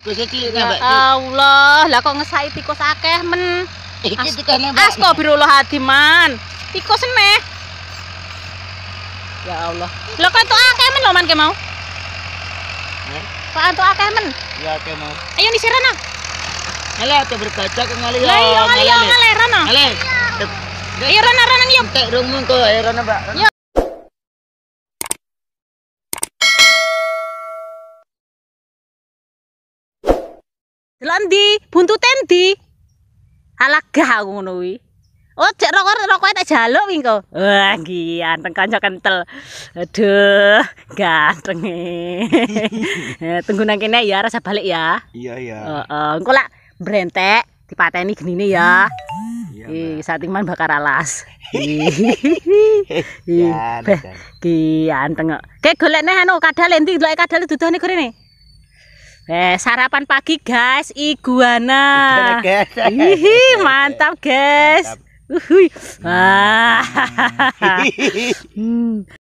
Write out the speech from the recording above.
Ya, ya Allah, lah kok ngesai tikus akeh men. Iki Astagfirullahaladzim, man. Tikus ne? Ya Allah. Lah kok itu akeh men lo man ke mau. Eh? Kok akeh men? Ya akeh mau. Ayo nih ah. Ngale ate berkaca ke ngale. Lah ya, iya ngale ya, rana. Ngale. Iya rana rana yo. Tek rumun kok ayo rana Mbak. Iya. Delan di, buntuten di. Alagah aku ngono kuwi. Oh, cek rokok rokok tak jaluk wingi kok. Wah, ganteng kanca kentel. Aduh, ganteng eh Tunggu nang kene ya, rasa balik ya. Iya, iya. Heeh, engko lak brentek dipateni genine ya. Iya. Ih, saat iman bakar alas. Iya. Ki ganteng. Kek golekne anu kadal endi? Golek e kadal duduhane gorene. Eh, sarapan pagi guys, iguana. Hihi, mantap guys. Mantap. Uhuy. Ah.